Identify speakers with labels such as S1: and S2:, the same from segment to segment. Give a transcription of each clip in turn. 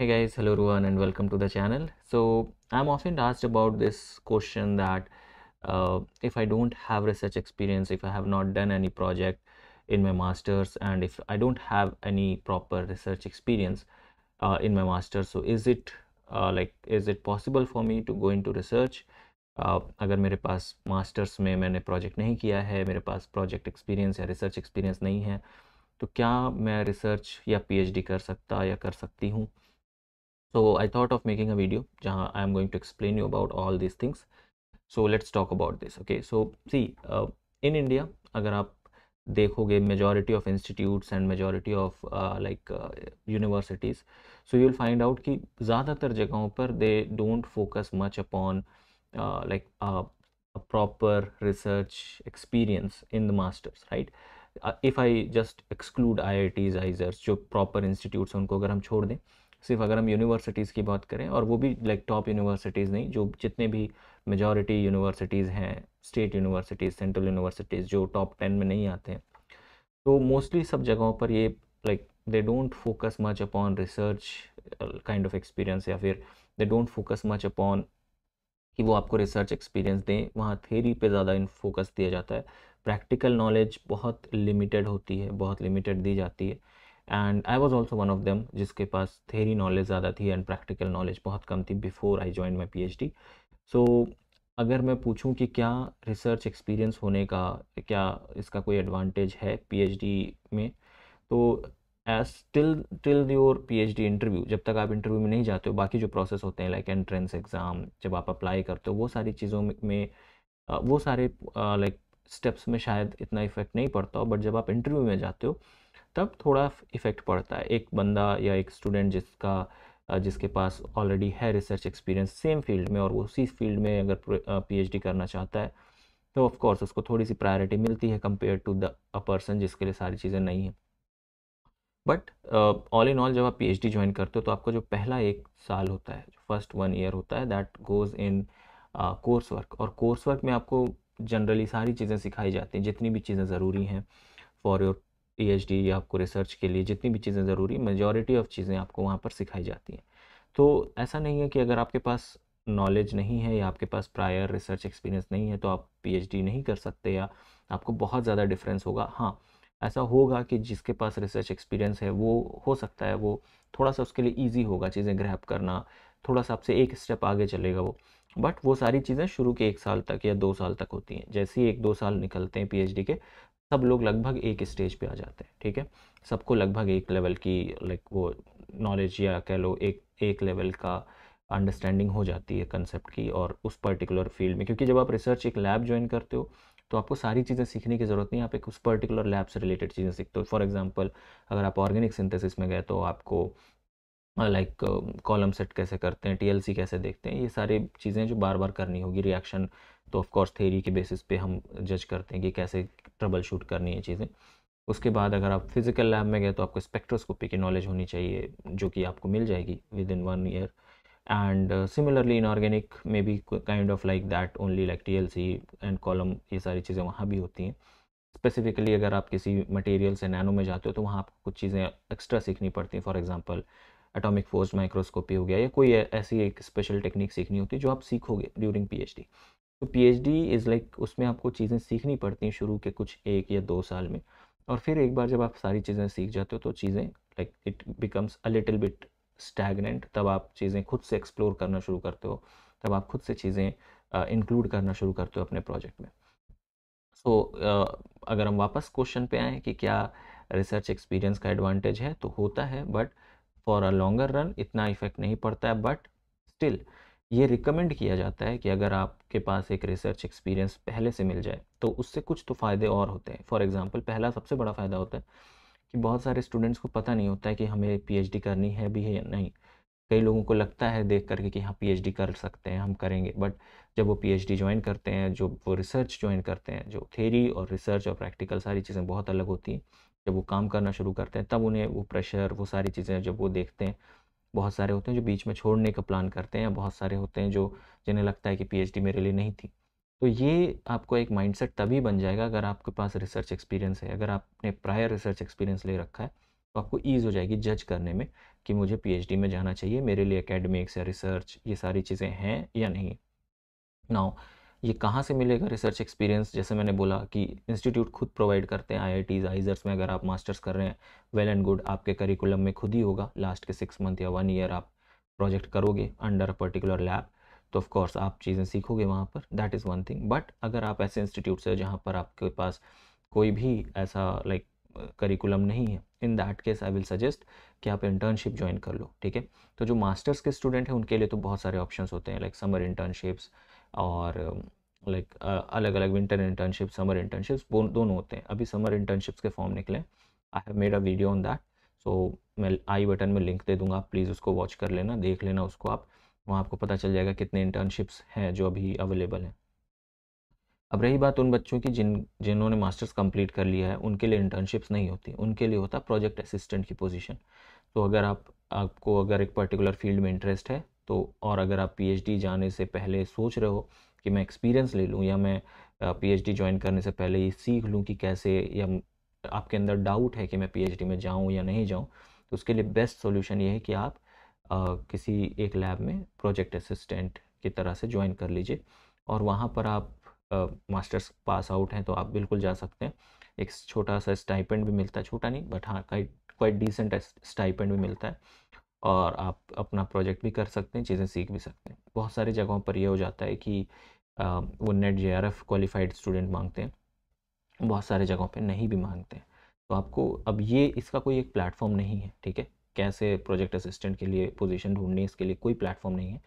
S1: hey guys hello everyone and welcome to the channel so i'm often asked about this question that uh, if i don't have research experience if i have not done any project in my masters and if i don't have any proper research experience uh, in my masters so is it uh, like is it possible for me to go into research uh, अगर मेरे पास masters में मैंने project नहीं किया है मेरे पास project experience या रिसर्च एक्सपीरियंस नहीं है तो क्या मैं रिसर्च या पीएचडी कर सकता या कर सकती हूँ so i thought of making a video where i am going to explain you about all these things so let's talk about this okay so see uh, in india agar aap देखोगे majority majority of and majority of like universities so you will find out कि ज़्यादातर जगहों पर they don't focus like upon uh, a proper research experience in the masters right uh, if i just exclude iits isers जो proper institutes if we हम them. सिर्फ अगर हम universities की बात करें और वो भी लाइक टॉप यूनिवर्सिटीज़ नहीं जो जितने भी मेजॉरिटी यूनिवर्सिटीज़ हैं स्टेट यूनिवर्सिटीज़ सेंट्रल यूनिवर्सिटीज़ जो टॉप टेन में नहीं आते हैं तो मोस्टली सब जगहों पर ये like they don't focus much upon research kind of experience या फिर they don't focus much upon कि वो आपको रिसर्च एक्सपीरियंस दें वहाँ थेरी पे ज़्यादा फोकस दिया जाता है प्रैक्टिकल नॉलेज बहुत लिमिटेड होती है बहुत लिमिटेड दी जाती है and I was also one of them जिसके पास थेरी नॉलेज ज़्यादा थी एंड प्रैक्टिकल नॉलेज बहुत कम थी before I join my P H D so अगर मैं पूछूं कि क्या रिसर्च एक्सपीरियंस होने का क्या इसका कोई एडवांटेज है पीएचडी में तो as till till your PhD interview जब तक आप इंटरव्यू में नहीं जाते हो बाकी जो प्रोसेस होते हैं लाइक एंट्रेंस एग्ज़ाम जब आप अप्लाई करते हो वो सारी चीज़ों में वो सारे लाइक स्टेप्स में शायद इतना इफेक्ट नहीं पड़ता हो बट जब आप इंटरव्यू में जाते हो तब थोड़ा इफ़ेक्ट पड़ता है एक बंदा या एक स्टूडेंट जिसका जिसके पास ऑलरेडी है रिसर्च एक्सपीरियंस सेम फील्ड में और वो उसी फील्ड में अगर पीएचडी करना चाहता है तो ऑफ कोर्स उसको थोड़ी सी प्रायोरिटी मिलती है compare to the a person जिसके लिए सारी चीज़ें नहीं हैं बट ऑल इन ऑल जब आप पीएचडी ज्वाइन करते हो तो आपका जो पहला एक साल होता है फर्स्ट वन ईयर होता है that goes in course work और कोर्स वर्क में आपको जनरली सारी चीज़ें सिखाई जाती हैं जितनी भी चीज़ें ज़रूरी हैं फॉर योर पीएचडी आपको रिसर्च के लिए जितनी भी चीज़ें ज़रूरी मेजॉरिटी ऑफ चीज़ें आपको वहाँ पर सिखाई जाती हैं तो ऐसा नहीं है कि अगर आपके पास नॉलेज नहीं है या आपके पास प्रायर रिसर्च एक्सपीरियंस नहीं है तो आप पीएचडी नहीं कर सकते या आपको बहुत ज़्यादा डिफरेंस होगा हाँ ऐसा होगा कि जिसके पास रिसर्च एक्सपीरियंस है वो हो सकता है वो थोड़ा सा उसके लिए ईजी होगा चीज़ें ग्रैप करना थोड़ा सा आपसे एक स्टेप आगे चलेगा वो बट वो सारी चीज़ें शुरू के एक साल तक या दो साल तक होती हैं जैसे ही एक दो साल निकलते हैं पीएचडी के सब लोग लगभग एक स्टेज पे आ जाते हैं ठीक है सबको लगभग एक लेवल की लाइक वो नॉलेज या कह लो एक एक लेवल का अंडरस्टैंडिंग हो जाती है कंसेप्ट की और उस पर्टिकुलर फील्ड में क्योंकि जब आप रिसर्च एक लैब ज्वाइन करते हो तो आपको सारी चीज़ें सीखने की ज़रूरत नहीं आप एक उस पर्टिकुलर लैब से रिलेटेड चीज़ें सीखते हो फॉर एग्जाम्पल अगर आप ऑर्गेनिक सिंथेसिस में गए तो आपको लाइक कॉलम सेट कैसे करते हैं टीएलसी कैसे देखते हैं ये सारी चीज़ें जो बार बार करनी होगी रिएक्शन तो ऑफ कोर्स थेरी के बेसिस पे हम जज करते हैं कि कैसे ट्रबल शूट करनी है चीज़ें उसके बाद अगर आप फिज़िकल लैब में गए तो आपको स्पेक्ट्रोस्कोपी की नॉलेज होनी चाहिए जो कि आपको मिल जाएगी within one year and similarly inorganic may be kind of like that only like T L C and column ये सारी चीज़ें वहाँ भी होती हैं स्पेसिफिकली अगर आप किसी मटेरियल से नैनो में जाते हो तो वहाँ आपको कुछ चीज़ें एक्स्ट्रा सीखनी पड़ती हैं for example atomic force microscopy हो गया या कोई ऐसी एक स्पेशल टेक्निक सीखनी होती है जो आप सीखोगे ड्यूरिंग डी तो P H D is like उसमें आपको चीज़ें सीखनी पड़ती हैं शुरू के कुछ एक या दो साल में और फिर एक बार जब आप सारी चीज़ें सीख जाते हो तो चीज़ें like it becomes a little bit stagnant तब आप चीज़ें खुद से एक्सप्लोर करना शुरू करते हो तब आप खुद से चीज़ें इंक्लूड करना शुरू करते हो अपने प्रोजेक्ट में सो so, uh, अगर हम वापस क्वेश्चन पे आएँ कि क्या रिसर्च एक्सपीरियंस का एडवांटेज है तो होता है but for a longer run इतना इफेक्ट नहीं पड़ता है बट स्टिल ये रिकमेंड किया जाता है कि अगर आपके पास एक रिसर्च एक्सपीरियंस पहले से मिल जाए तो उससे कुछ तो फ़ायदे और होते हैं फॉर एग्ज़ाम्पल पहला सबसे बड़ा फ़ायदा होता है कि बहुत सारे स्टूडेंट्स को पता नहीं होता है कि हमें पीएचडी करनी है भी है या नहीं कई लोगों को लगता है देख करके कि हाँ पीएचडी कर सकते हैं हम करेंगे बट जब वो पीएचडी ज्वाइन करते हैं जो वो रिसर्च ज्वाइन करते हैं जो थेरी और रिसर्च और प्रैक्टिकल सारी चीज़ें बहुत अलग होती हैं जब वो काम करना शुरू करते हैं तब उन्हें वो प्रेशर वो सारी चीज़ें जब वो देखते हैं बहुत सारे होते हैं जो बीच में छोड़ने का प्लान करते हैं बहुत सारे होते हैं जो जिन्हें लगता है कि पीएचडी मेरे लिए नहीं थी तो ये आपको एक माइंडसेट तभी बन जाएगा अगर आपके पास रिसर्च एक्सपीरियंस है अगर आपने प्रायर रिसर्च एक्सपीरियंस ले रखा है तो आपको ईज़ हो जाएगी जज करने में कि मुझे पी में जाना चाहिए मेरे लिए अकेडमिक्स या रिसर्च ये सारी चीज़ें हैं या नहीं नाउ ये कहाँ से मिलेगा रिसर्च एक्सपीरियंस जैसे मैंने बोला कि इंस्टीट्यूट खुद प्रोवाइड करते हैं आई आई टीज़ आइजर्स में अगर आप मास्टर्स कर रहे हैं वेल एंड गुड आपके करिकुलम में खुद ही होगा लास्ट के सिक्स मंथ या वन ईयर आप प्रोजेक्ट करोगे अंडर अ पर्टिकुलर लैब तो ऑफ कोर्स आप चीज़ें सीखोगे वहाँ पर that is one thing but अगर आप ऐसे इंस्टीट्यूट से जहाँ पर आपके पास कोई भी ऐसा लाइक करिकुलम नहीं है in that case I will suggest कि आप इंटर्नशिप ज्वाइन कर लो ठीक है तो जो मास्टर्स के स्टूडेंट हैं उनके लिए तो बहुत सारे ऑप्शंस होते हैं लाइक समर इंटर्नशिप्स और लाइक अलग अलग विंटर इंटर्नशिप समर इंटर्नशिप्स दोनों होते हैं अभी समर इंटर्नशिप्स के फॉर्म निकले I have made a video on that so मैं आई बटन में लिंक दे दूंगा आप प्लीज़ उसको वॉच कर लेना देख लेना उसको आप वहाँ आपको पता चल जाएगा कितने इंटर्नशिप्स हैं जो अभी अवेलेबल हैं अब रही बात उन बच्चों की जिन जिन्होंने मास्टर्स कंप्लीट कर लिया है उनके लिए इंटर्नशिप्स नहीं होती उनके लिए होता प्रोजेक्ट असिस्टेंट की पोजीशन तो अगर आप आपको अगर एक पर्टिकुलर फील्ड में इंटरेस्ट है तो और अगर आप पीएचडी जाने से पहले सोच रहे हो कि मैं एक्सपीरियंस ले लूँ या मैं पीएचडी ज्वाइन करने से पहले ये सीख लूँ कि कैसे या आपके अंदर डाउट है कि मैं पीएचडी में जाऊँ या नहीं जाऊँ तो उसके लिए बेस्ट सोल्यूशन ये है कि आप आ, किसी एक लैब में प्रोजेक्ट असिस्टेंट की तरह से ज्वाइन कर लीजिए और वहाँ पर आप मास्टर्स पास आउट हैं तो आप बिल्कुल जा सकते हैं एक छोटा सा स्टाइपेंड भी मिलता है छोटा नहीं बट हाँ क्वाइट क्वाइट डिसेंट स्टाइपेंड भी मिलता है और आप अपना प्रोजेक्ट भी कर सकते हैं चीज़ें सीख भी सकते हैं बहुत सारी जगहों पर यह हो जाता है कि वो NET J R F qualified student मांगते हैं बहुत सारे जगहों पर नहीं भी मांगते हैं तो आपको अब ये इसका कोई एक प्लेटफॉर्म नहीं है ठीक है कैसे प्रोजेक्ट असिस्टेंट के लिए पोजीशन ढूंढनी इसके लिए कोई प्लेटफॉर्म नहीं है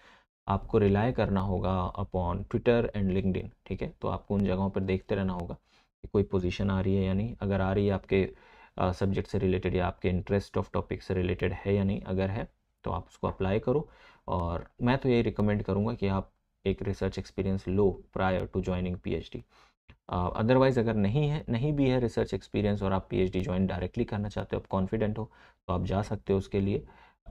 S1: आपको रिलाय करना होगा अपॉन ट्विटर एंड लिंकड ठीक है तो आपको उन जगहों पर देखते रहना होगा कि कोई पोजीशन आ रही है या नहीं अगर आ रही है आपके सब्जेक्ट से रिलेटेड या आपके इंटरेस्ट ऑफ टॉपिक से रिलेटेड है या नहीं अगर है तो आप उसको अप्लाई करो और मैं तो यही रिकमेंड करूँगा कि आप एक रिसर्च एक्सपीरियंस लो prior to joining PhD otherwise अगर नहीं है नहीं भी है रिसर्च एक्सपीरियंस और आप पीएचडी ज्वाइन डायरेक्टली करना चाहते हो आप कॉन्फिडेंट हो तो आप जा सकते हो उसके लिए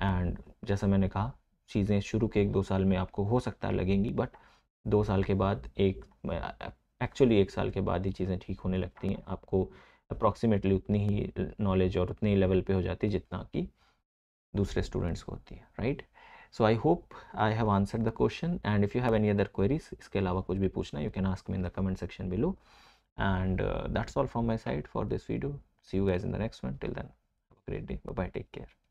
S1: एंड जैसा मैंने कहा चीज़ें शुरू के एक दो साल में आपको हो सकता है लगेंगी बट दो साल के बाद एक एक्चुअली एक साल के बाद ही चीज़ें ठीक होने लगती हैं आपको अप्रॉक्सीमेटली उतनी ही नॉलेज और उतने ही लेवल पे हो जाती है जितना कि दूसरे स्टूडेंट्स को होती है right so I hope I have answer the question and if you have any other queries इसके अलावा कुछ भी पूछना you can ask me in the comment section below and that's all from my side for this video see you guys in the next one till till great day a take care